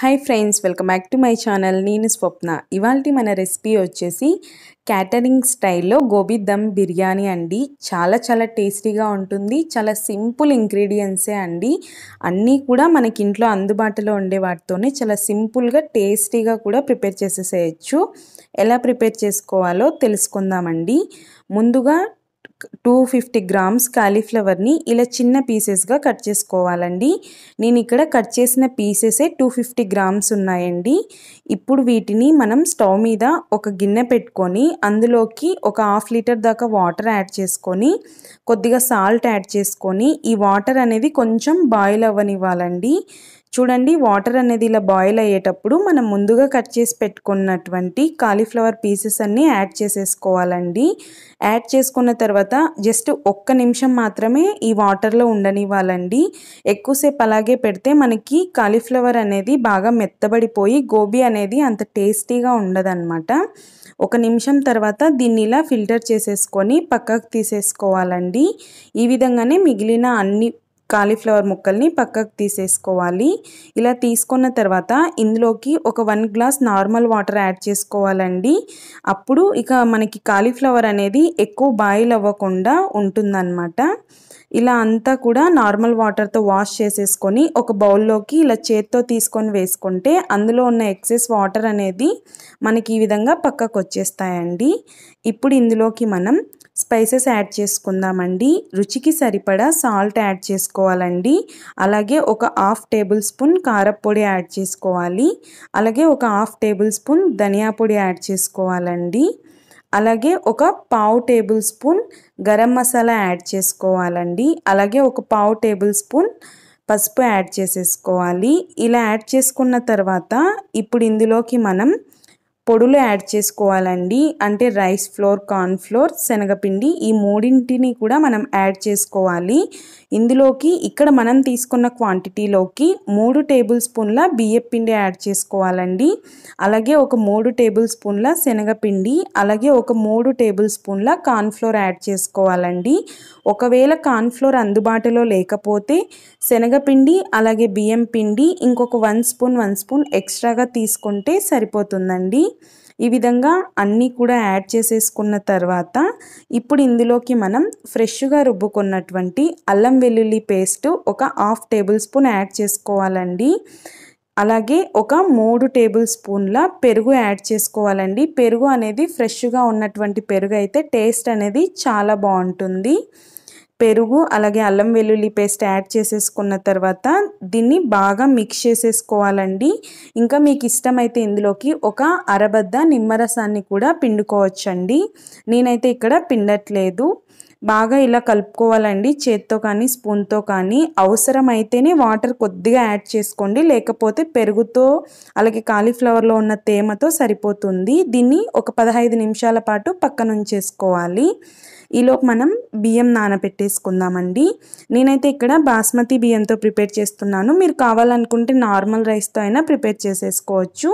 hi friends welcome back to my channel నేను స్వప్న ఇవాళ మన రెసిపీ వచ్చేసి క్యాటరింగ్ స్టైల్లో గోబీ దమ్ బిర్యానీ అండి చాలా చాలా టేస్టీగా ఉంటుంది చాలా సింపుల్ ఇంగ్రీడియంట్సే అండి అన్నీ కూడా మనకి ఇంట్లో అందుబాటులో ఉండే వాటితోనే చాలా సింపుల్గా టేస్టీగా కూడా ప్రిపేర్ చేసేసేయచ్చు ఎలా ప్రిపేర్ చేసుకోవాలో తెలుసుకుందామండి ముందుగా టూ ఫిఫ్టీ గ్రామ్స్ కాలీఫ్లవర్ని ఇలా చిన్న పీసెస్గా కట్ చేసుకోవాలండి నేను ఇక్కడ కట్ చేసిన పీసెసే టూ ఫిఫ్టీ గ్రామ్స్ ఉన్నాయండి ఇప్పుడు వీటిని మనం స్టవ్ మీద ఒక గిన్నె పెట్టుకొని అందులోకి ఒక హాఫ్ లీటర్ దాకా వాటర్ యాడ్ చేసుకొని కొద్దిగా సాల్ట్ యాడ్ చేసుకొని ఈ వాటర్ అనేది కొంచెం బాయిల్ అవ్వనివ్వాలండి చూడండి వాటర్ అనేది ఇలా బాయిల్ అయ్యేటప్పుడు మనం ముందుగా కట్ చేసి పెట్టుకున్నటువంటి కాలీఫ్లవర్ పీసెస్ అన్నీ యాడ్ చేసేసుకోవాలండి యాడ్ చేసుకున్న తర్వాత జస్ట్ ఒక్క నిమిషం మాత్రమే ఈ వాటర్లో ఉండనివ్వాలండి ఎక్కువసేపు అలాగే పెడితే మనకి కాలీఫ్లవర్ అనేది బాగా మెత్తబడిపోయి గోబీ అనేది అంత టేస్టీగా ఉండదన్నమాట ఒక నిమిషం తర్వాత దీన్ని ఇలా ఫిల్టర్ చేసేసుకొని పక్కకు తీసేసుకోవాలండి ఈ విధంగానే మిగిలిన అన్ని కాలీఫ్లవర్ ముక్కల్ని పక్కకు తీసేసుకోవాలి ఇలా తీసుకున్న తర్వాత ఇందులోకి ఒక one glass normal water add చేసుకోవాలండి అప్పుడు ఇక మనకి కాలీఫ్లవర్ అనేది ఎక్కువ బాయిల్ అవ్వకుండా ఉంటుందన్నమాట ఇలా అంతా కూడా నార్మల్ వాటర్తో వాష్ చేసేసుకొని ఒక బౌల్లోకి ఇలా చేత్తో తీసుకొని వేసుకుంటే అందులో ఉన్న ఎక్సెస్ వాటర్ అనేది మనకి ఈ విధంగా పక్కకు వచ్చేస్తాయండి ఇప్పుడు ఇందులోకి మనం స్పైసెస్ యాడ్ చేసుకుందామండి రుచికి సరిపడా సాల్ట్ యాడ్ చేసుకోవాలండి అలాగే ఒక హాఫ్ టేబుల్ స్పూన్ కారపొడి యాడ్ చేసుకోవాలి అలాగే ఒక హాఫ్ టేబుల్ స్పూన్ ధనియా పొడి యాడ్ చేసుకోవాలండి అలాగే ఒక పావు tablespoon garam masala add చేసుకోవాలండి అలాగే ఒక పావు టేబుల్ స్పూన్ పసుపు యాడ్ చేసేసుకోవాలి ఇలా యాడ్ చేసుకున్న తర్వాత ఇప్పుడు ఇందులోకి మనం పొడులు యాడ్ చేసుకోవాలండి అంటే రైస్ ఫ్లోర్ కార్న్ ఫ్లోర్ శనగపిండి ఈ మూడింటిని కూడా మనం యాడ్ చేసుకోవాలి ఇందులోకి ఇక్కడ మనం తీసుకున్న క్వాంటిటీలోకి మూడు టేబుల్ స్పూన్ల బియ్యపిండి యాడ్ చేసుకోవాలండి అలాగే ఒక మూడు టేబుల్ స్పూన్ల శనగపిండి అలాగే ఒక మూడు టేబుల్ స్పూన్ల ఫ్లోర్ యాడ్ చేసుకోవాలండి ఒకవేళ ఫ్లోర్ అందుబాటులో లేకపోతే శనగపిండి అలాగే బియ్యం పిండి ఇంకొక వన్ స్పూన్ వన్ స్పూన్ ఎక్స్ట్రాగా తీసుకుంటే సరిపోతుందండి ఈ విధంగా అన్నీ కూడా యాడ్ చేసేసుకున్న తర్వాత ఇప్పుడు ఇందులోకి మనం ఫ్రెష్గా రుబ్బుకున్నటువంటి అల్లం వెల్లుల్లి పేస్ట్ ఒక హాఫ్ టేబుల్ స్పూన్ యాడ్ చేసుకోవాలండి అలాగే ఒక మూడు టేబుల్ స్పూన్ల పెరుగు యాడ్ చేసుకోవాలండి పెరుగు అనేది ఫ్రెష్గా ఉన్నటువంటి పెరుగు అయితే టేస్ట్ అనేది చాలా బాగుంటుంది పెరుగు అలాగే అల్లం వెల్లుల్లి పేస్ట్ యాడ్ చేసేసుకున్న తర్వాత దీన్ని బాగా మిక్స్ చేసేసుకోవాలండి ఇంకా మీకు ఇష్టమైతే ఇందులోకి ఒక అరబద్ద నిమ్మరసాన్ని కూడా పిండుకోవచ్చండి నేనైతే ఇక్కడ పిండట్లేదు బాగా ఇలా కలుపుకోవాలండి చేత్తో కానీ స్పూన్తో కానీ అవసరమైతేనే వాటర్ కొద్దిగా యాడ్ చేసుకోండి లేకపోతే పెరుగుతో అలాగే కాలీఫ్లవర్లో ఉన్న తేమతో సరిపోతుంది దీన్ని ఒక పదహైదు నిమిషాల పాటు పక్కనుంచేసుకోవాలి ఈలోపు మనం బియ్యం నానబెట్టేసుకుందామండి నేనైతే ఇక్కడ బాస్మతి బియ్యంతో ప్రిపేర్ చేస్తున్నాను మీరు కావాలనుకుంటే నార్మల్ రైస్తో అయినా ప్రిపేర్ చేసేసుకోవచ్చు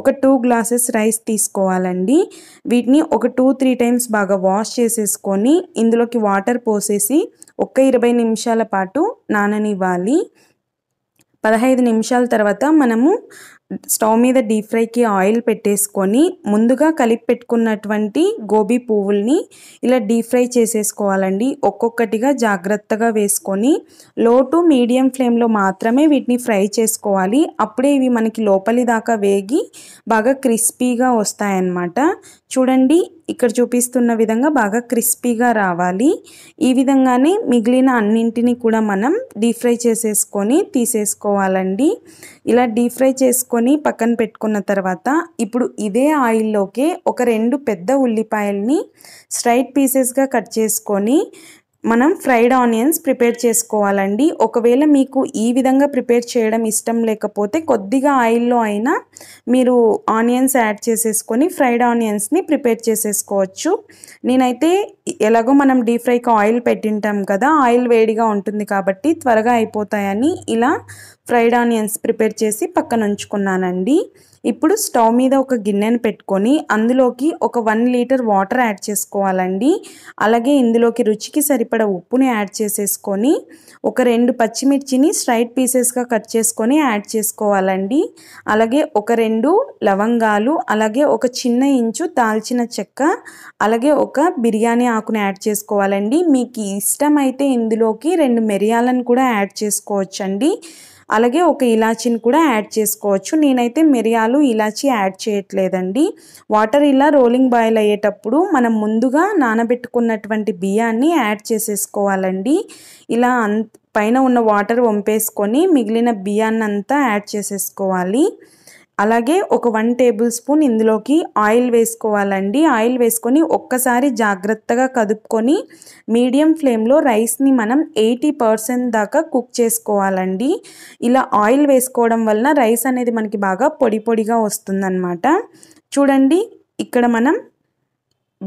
ఒక టూ గ్లాసెస్ రైస్ తీసుకోవాలండి వీటిని ఒక టూ త్రీ టైమ్స్ బాగా వాష్ చేసేసుకొని ఇందులోకి వాటర్ పోసేసి ఒక ఇరవై నిమిషాల పాటు నాననివ్వాలి పదహైదు నిమిషాల తర్వాత మనము స్టవ్ మీద డీప్ ఫ్రైకి ఆయిల్ పెట్టేసుకొని ముందుగా కలిపి పెట్టుకున్నటువంటి గోబీ పువ్వుల్ని ఇలా డీప్ ఫ్రై చేసేసుకోవాలండి ఒక్కొక్కటిగా జాగ్రత్తగా వేసుకొని లో టు మీడియం ఫ్లేమ్లో మాత్రమే వీటిని ఫ్రై చేసుకోవాలి అప్పుడే ఇవి మనకి లోపలి దాకా వేగి బాగా క్రిస్పీగా వస్తాయన్నమాట చూడండి ఇక్కడ చూపిస్తున్న విధంగా బాగా క్రిస్పీగా రావాలి ఈ విధంగానే మిగిలిన అన్నింటినీ కూడా మనం డీప్ ఫ్రై చేసేసుకొని తీసేసుకోవాలండి ఇలా డీప్ ఫ్రై చేసుకొని వేసుకొని పక్కన పెట్టుకున్న తర్వాత ఇప్పుడు ఇదే ఆయిల్లోకి ఒక రెండు పెద్ద ఉల్లిపాయల్ని స్ట్రైట్ పీసెస్గా కట్ చేసుకొని మనం ఫ్రైడ్ ఆనియన్స్ ప్రిపేర్ చేసుకోవాలండి ఒకవేళ మీకు ఈ విధంగా ప్రిపేర్ చేయడం ఇష్టం లేకపోతే కొద్దిగా ఆయిల్లో అయినా మీరు ఆనియన్స్ యాడ్ చేసేసుకొని ఫ్రైడ్ ఆనియన్స్ని ప్రిపేర్ చేసేసుకోవచ్చు నేనైతే ఎలాగో మనం డీప్ ఫ్రైకి ఆయిల్ పెట్టింటాం కదా ఆయిల్ వేడిగా ఉంటుంది కాబట్టి త్వరగా అయిపోతాయని ఇలా ఫ్రైడ్ ఆనియన్స్ ప్రిపేర్ చేసి పక్కన ఉంచుకున్నానండి ఇప్పుడు స్టవ్ మీద ఒక గిన్నెను పెట్టుకొని అందులోకి ఒక వన్ లీటర్ వాటర్ యాడ్ చేసుకోవాలండి అలాగే ఇందులోకి రుచికి సరిపడ ఉప్పుని యాడ్ చేసేసుకొని ఒక రెండు పచ్చిమిర్చిని స్ట్రైట్ పీసెస్గా కట్ చేసుకొని యాడ్ చేసుకోవాలండి అలాగే ఒక రెండు లవంగాలు అలాగే ఒక చిన్న ఇంచు దాల్చిన చెక్క అలాగే ఒక బిర్యానీ ఆకుని యాడ్ చేసుకోవాలండి మీకు ఇష్టమైతే ఇందులోకి రెండు మిరియాలను కూడా యాడ్ చేసుకోవచ్చండి అలాగే ఒక ఇలాచీని కూడా యాడ్ చేసుకోవచ్చు నేనైతే మిరియాలు ఇలాచి యాడ్ చేయట్లేదండి వాటర్ ఇలా రోలింగ్ బాయిల్ అయ్యేటప్పుడు మనం ముందుగా నానబెట్టుకున్నటువంటి బియ్యాన్ని యాడ్ చేసేసుకోవాలండి ఇలా పైన ఉన్న వాటర్ వంపేసుకొని మిగిలిన బియ్యాన్ని అంతా యాడ్ చేసేసుకోవాలి అలాగే ఒక వన్ టేబుల్ స్పూన్ ఇందులోకి ఆయిల్ వేసుకోవాలండి ఆయిల్ వేసుకొని ఒక్కసారి జాగ్రత్తగా కదుపుకొని మీడియం ఫ్లేమ్లో రైస్ని మనం ఎయిటీ పర్సెంట్ దాకా కుక్ చేసుకోవాలండి ఇలా ఆయిల్ వేసుకోవడం వలన రైస్ అనేది మనకి బాగా పొడి పొడిగా వస్తుందన్నమాట చూడండి ఇక్కడ మనం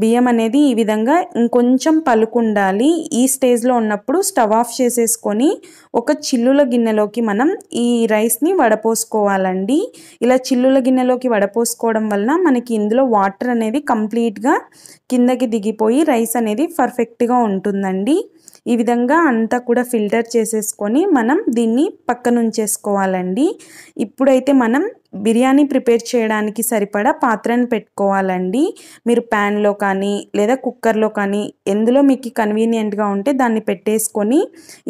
బియ్యం అనేది ఈ విధంగా ఇంకొంచెం పలుకుండాలి ఈ స్టేజ్లో ఉన్నప్పుడు స్టవ్ ఆఫ్ చేసేసుకొని ఒక చిల్లుల గిన్నెలోకి మనం ఈ రైస్ని వడపోసుకోవాలండి ఇలా చిల్లుల గిన్నెలోకి వడపోసుకోవడం వలన మనకి ఇందులో వాటర్ అనేది కంప్లీట్గా కిందకి దిగిపోయి రైస్ అనేది పర్ఫెక్ట్గా ఉంటుందండి ఈ విధంగా అంతా కూడా ఫిల్టర్ చేసేసుకొని మనం దీన్ని పక్కనుంచేసుకోవాలండి ఇప్పుడైతే మనం బిర్యానీ ప్రిపేర్ చేయడానికి సరిపడా పాత్రను పెట్టుకోవాలండి మీరు ప్యాన్లో కానీ లేదా కుక్కర్లో కానీ ఎందులో మీకు కన్వీనియంట్గా ఉంటే దాన్ని పెట్టేసుకొని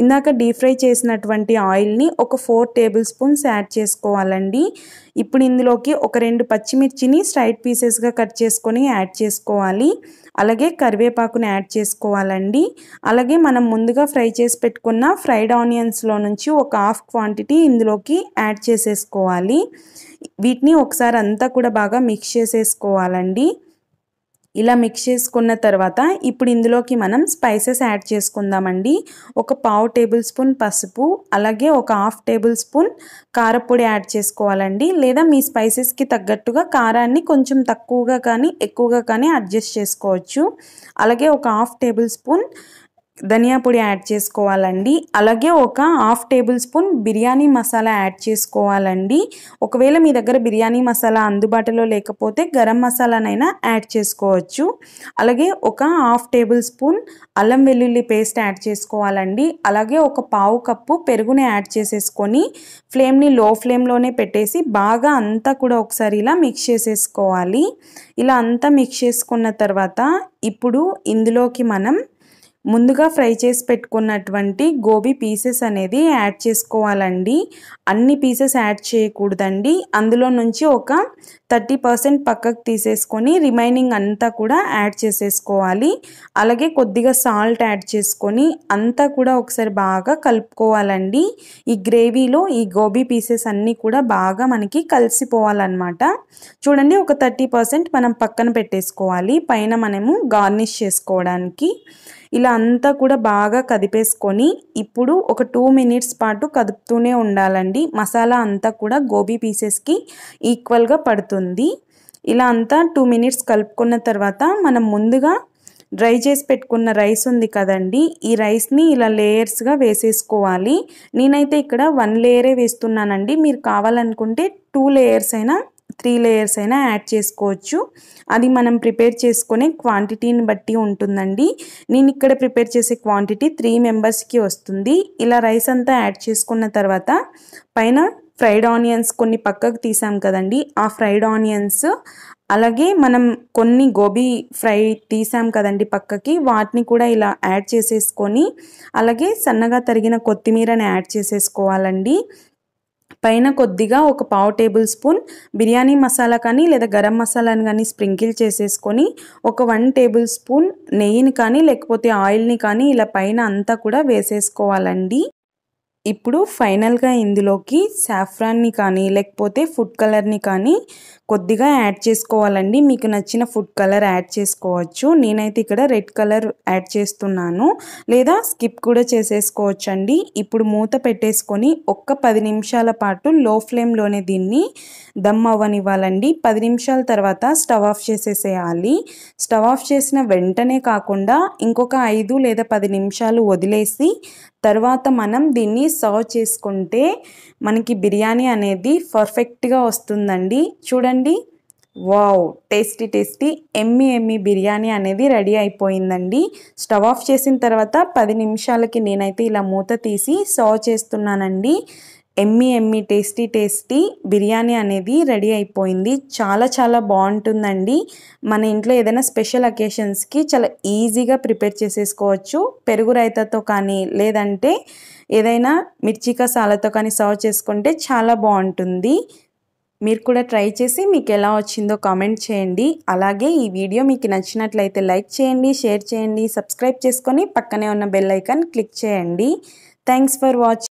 ఇందాక డీప్ ఫ్రై చేసినటువంటి ఆయిల్ని ఒక ఫోర్ టేబుల్ స్పూన్స్ యాడ్ చేసుకోవాలండి ఇప్పుడు ఇందులోకి ఒక రెండు పచ్చిమిర్చిని స్ట్రైట్ పీసెస్గా కట్ చేసుకొని యాడ్ చేసుకోవాలి అలాగే కరివేపాకుని యాడ్ చేసుకోవాలండి అలాగే మనం ముందుగా ఫ్రై చేసి పెట్టుకున్న ఫ్రైడ్ ఆనియన్స్లో నుంచి ఒక హాఫ్ క్వాంటిటీ ఇందులోకి యాడ్ చేసేసుకోవాలి వీటిని ఒకసారి అంతా కూడా బాగా మిక్స్ చేసేసుకోవాలండి ఇలా మిక్స్ చేసుకున్న తర్వాత ఇప్పుడు ఇందులోకి మనం స్పైసెస్ యాడ్ చేసుకుందామండి ఒక పావు టేబుల్ స్పూన్ పసుపు అలాగే ఒక హాఫ్ టేబుల్ స్పూన్ కారపొడి యాడ్ చేసుకోవాలండి లేదా మీ స్పైసెస్కి తగ్గట్టుగా కారాన్ని కొంచెం తక్కువగా కానీ ఎక్కువగా కానీ అడ్జస్ట్ చేసుకోవచ్చు అలాగే ఒక హాఫ్ టేబుల్ స్పూన్ ధనియా పొడి యాడ్ చేసుకోవాలండి అలాగే ఒక half tablespoon biryani masala add చేసుకోవాలండి ఒకవేళ మీ దగ్గర బిర్యానీ మసాలా అందుబాటులో లేకపోతే గరం మసాలానైనా యాడ్ చేసుకోవచ్చు అలాగే ఒక హాఫ్ టేబుల్ స్పూన్ అల్లం వెల్లుల్లి పేస్ట్ యాడ్ చేసుకోవాలండి అలాగే ఒక పావు కప్పు పెరుగుని యాడ్ చేసేసుకొని ఫ్లేమ్ని లో ఫ్లేమ్లోనే పెట్టేసి బాగా అంతా కూడా ఒకసారి ఇలా మిక్స్ చేసేసుకోవాలి ఇలా అంతా మిక్స్ చేసుకున్న తర్వాత ఇప్పుడు ఇందులోకి మనం ముందుగా ఫ్రై చేసి పెట్టుకున్నటువంటి గోబీ పీసెస్ అనేది యాడ్ చేసుకోవాలండి అన్ని పీసెస్ యాడ్ చేయకూడదండి అందులో నుంచి ఒక థర్టీ పర్సెంట్ పక్కకు తీసేసుకొని రిమైనింగ్ అంతా కూడా యాడ్ చేసేసుకోవాలి అలాగే కొద్దిగా సాల్ట్ యాడ్ చేసుకొని అంతా కూడా ఒకసారి బాగా కలుపుకోవాలండి ఈ గ్రేవీలో ఈ గోబీ పీసెస్ అన్నీ కూడా బాగా మనకి కలిసిపోవాలన్నమాట చూడండి ఒక థర్టీ పర్సెంట్ మనం పక్కన పెట్టేసుకోవాలి పైన మనము గార్నిష్ చేసుకోవడానికి ఇలా అంతా కూడా బాగా కదిపేసుకొని ఇప్పుడు ఒక టూ మినిట్స్ పాటు కదుపుతూనే ఉండాలండి మసాలా అంతా కూడా గోబీ పీసెస్కి ఈక్వల్గా పడుతుంది ఇలా అంతా టూ మినిట్స్ కలుపుకున్న తర్వాత మనం ముందుగా డ్రై చేసి పెట్టుకున్న రైస్ ఉంది కదండి ఈ రైస్ని ఇలా లేయర్స్గా వేసేసుకోవాలి నేనైతే ఇక్కడ వన్ లేయరే వేస్తున్నానండి మీరు కావాలనుకుంటే టూ లేయర్స్ అయినా త్రీ లేయర్స్ అయినా యాడ్ చేసుకోవచ్చు అది మనం ప్రిపేర్ చేసుకునే క్వాంటిటీని బట్టి ఉంటుందండి నేను ఇక్కడ ప్రిపేర్ చేసే క్వాంటిటీ త్రీ మెంబర్స్కి వస్తుంది ఇలా రైస్ అంతా యాడ్ చేసుకున్న తర్వాత పైన ఫ్రైడ్ ఆనియన్స్ కొన్ని పక్కకు తీసాం కదండి ఆ ఫ్రైడ్ ఆనియన్స్ అలాగే మనం కొన్ని గోబీ ఫ్రై తీసాం కదండి పక్కకి వాటిని కూడా ఇలా యాడ్ చేసేసుకొని అలాగే సన్నగా తరిగిన కొత్తిమీరని యాడ్ చేసేసుకోవాలండి పైన కొద్దిగా ఒక పావు టేబుల్ స్పూన్ బిర్యానీ మసాలా కానీ లేదా గరం మసాలాని కానీ స్ప్రింకిల్ చేసేసుకొని ఒక వన్ టేబుల్ స్పూన్ నెయ్యిని కానీ లేకపోతే ఆయిల్ని కానీ ఇలా పైన అంతా కూడా వేసేసుకోవాలండి ఇప్పుడు ఫైనల్గా ఇందులోకి సాఫ్రాన్ని కానీ లేకపోతే ఫుడ్ కలర్ని కానీ కొద్దిగా యాడ్ చేసుకోవాలండి మీకు నచ్చిన ఫుడ్ కలర్ యాడ్ చేసుకోవచ్చు నేనైతే ఇక్కడ రెడ్ కలర్ యాడ్ చేస్తున్నాను లేదా స్కిప్ కూడా చేసేసుకోవచ్చు అండి ఇప్పుడు మూత పెట్టేసుకొని ఒక్క పది నిమిషాల పాటు లో ఫ్లేమ్లోనే దీన్ని దమ్ అవ్వనివ్వాలండి పది నిమిషాల తర్వాత స్టవ్ ఆఫ్ చేసేసేయాలి స్టవ్ ఆఫ్ చేసిన వెంటనే కాకుండా ఇంకొక ఐదు లేదా పది నిమిషాలు వదిలేసి తర్వాత మనం దీన్ని సర్వ్ చేసుకుంటే మనకి బిర్యానీ అనేది పర్ఫెక్ట్గా వస్తుందండి చూడండి wow tasty tasty yummy yummy biryani అనేది రెడీ అయిపోయిందండి స్టవ్ ఆఫ్ చేసిన తర్వాత పది నిమిషాలకి నేనైతే ఇలా మూత తీసి సర్వ్ చేస్తున్నానండి yummy yummy tasty tasty biryani అనేది రెడీ అయిపోయింది చాలా చాలా బాగుంటుందండి మన ఇంట్లో ఏదైనా స్పెషల్ అకేషన్స్కి చాలా ఈజీగా ప్రిపేర్ చేసేసుకోవచ్చు పెరుగు రైతాతో కానీ లేదంటే ఏదైనా మిర్చి కసాలతో కానీ సర్వ్ చేసుకుంటే చాలా బాగుంటుంది మీరు కూడా ట్రై చేసి మీకు ఎలా వచ్చిందో కామెంట్ చేయండి అలాగే ఈ వీడియో మీకు నచ్చినట్లయితే లైక్ చేయండి షేర్ చేయండి సబ్స్క్రైబ్ చేసుకొని పక్కనే ఉన్న బెల్ ఐకాన్ క్లిక్ చేయండి థ్యాంక్స్ ఫర్ వాచింగ్